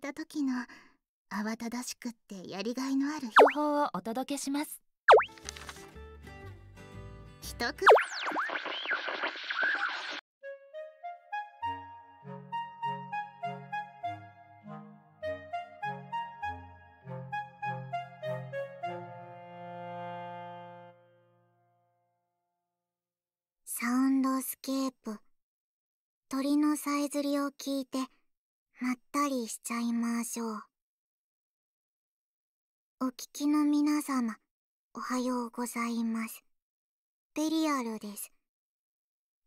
た時の慌ただしくってやりがいのあるをお届けします一口サウンドスケープ鳥のさえずりを聞いてまったりしちゃいましょう。お聞きの皆様、おはようございます。ベリアルです。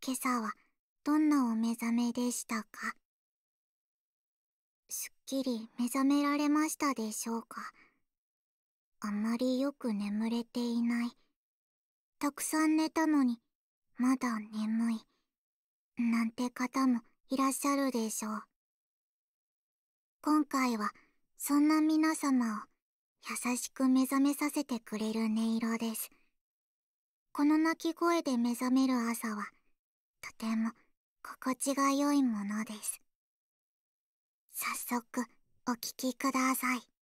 今朝はどんなお目覚めでしたかすっきり目覚められましたでしょうかあまりよく眠れていない。たくさん寝たのに、まだ眠い。なんて方もいらっしゃるでしょう。今回はそんな皆様を優しく目覚めさせてくれる音色です。この鳴き声で目覚める朝はとても心地が良いものです。早速お聴きください。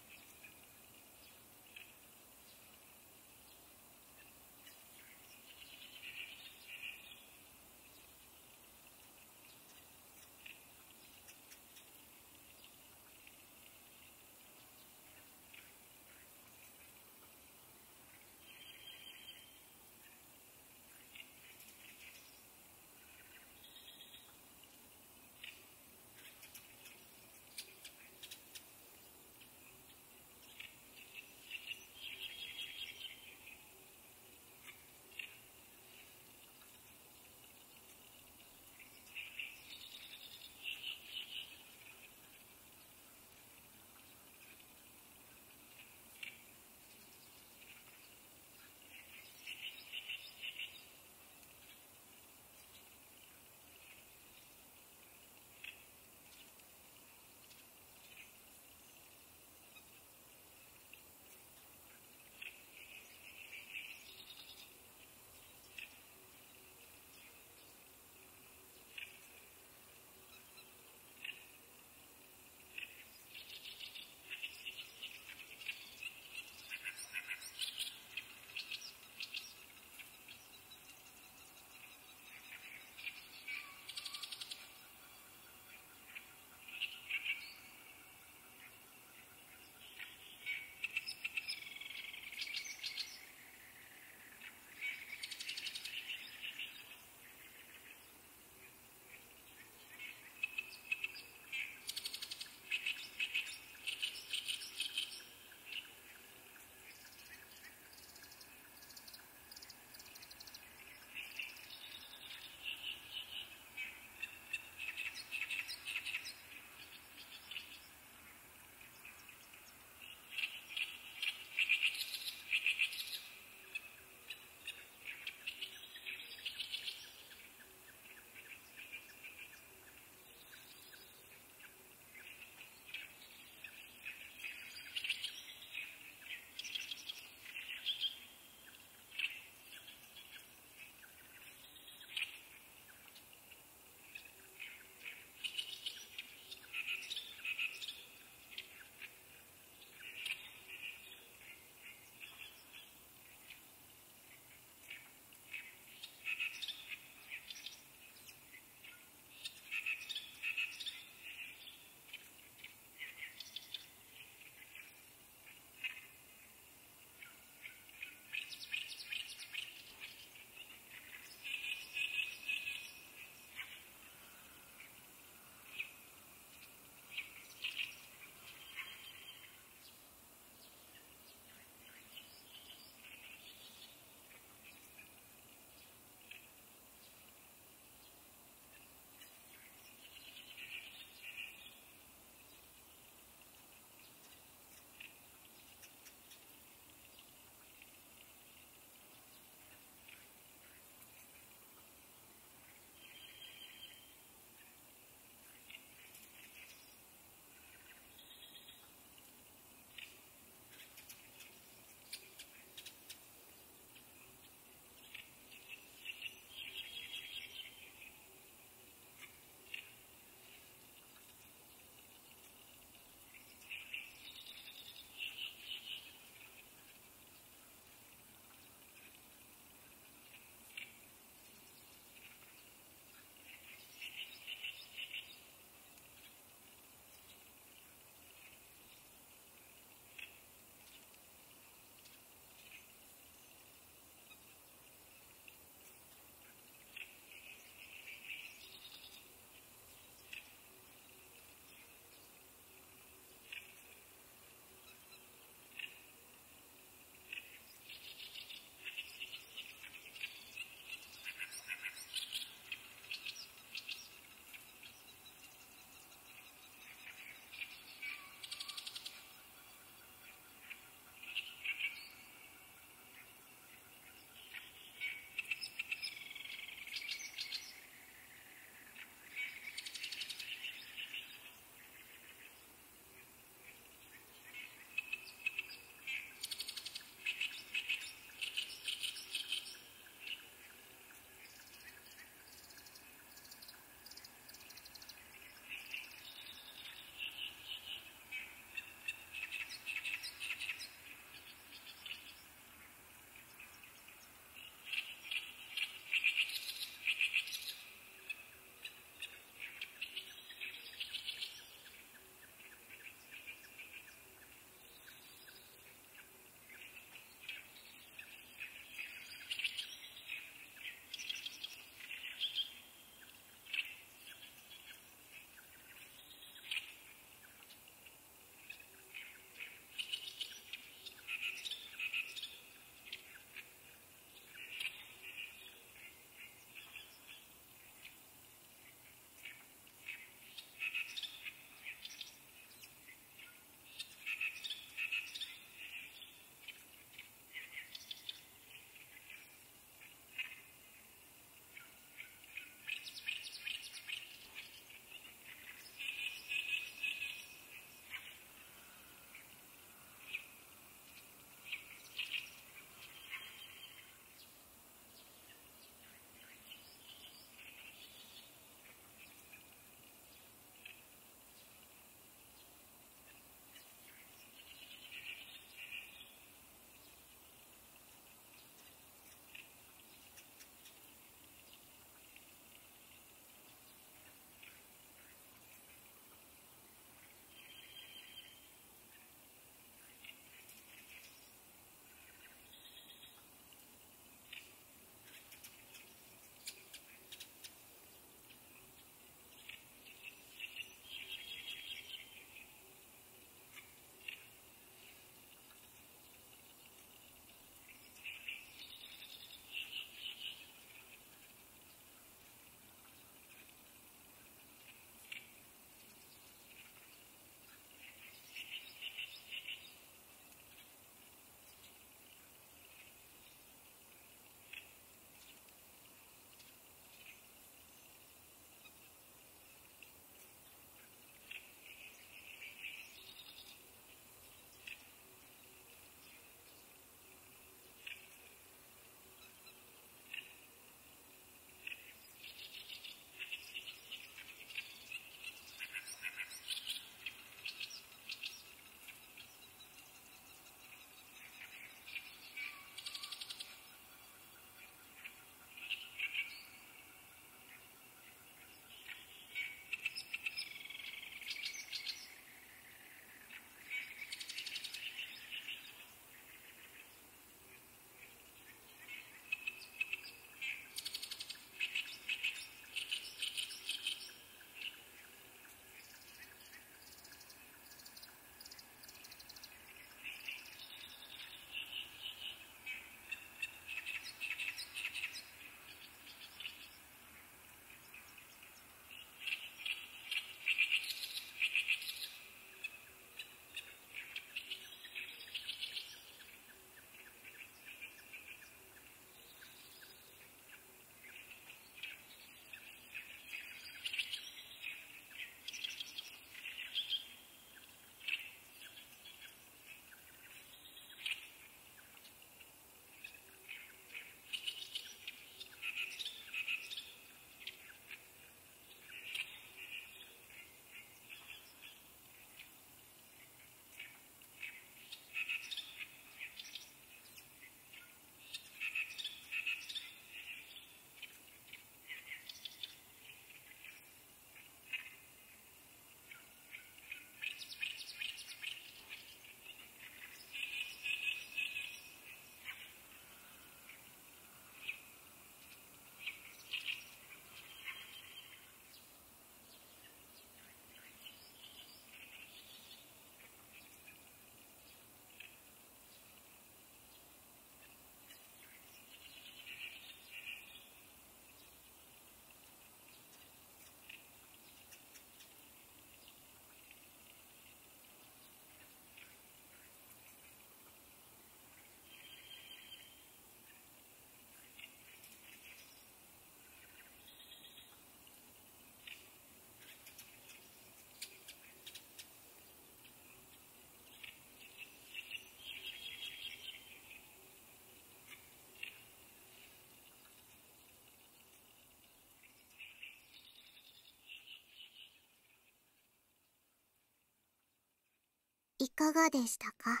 いかがでしたか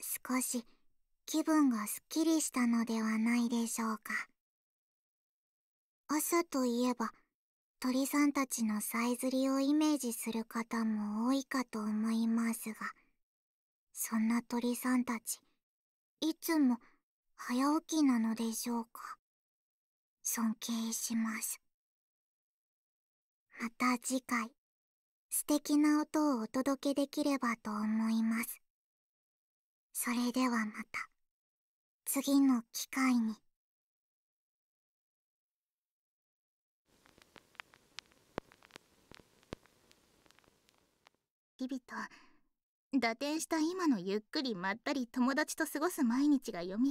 少し気分がすっきりしたのではないでしょうか。朝といえば鳥さんたちのさえずりをイメージする方も多いかと思いますが、そんな鳥さんたち、いつも早起きなのでしょうか。尊敬します。また次回。素敵な音をお届けできればと思います。それではまた、次の機会に。日々と、打点した今のゆっくりまったり友達と過ごす毎日が蘇るの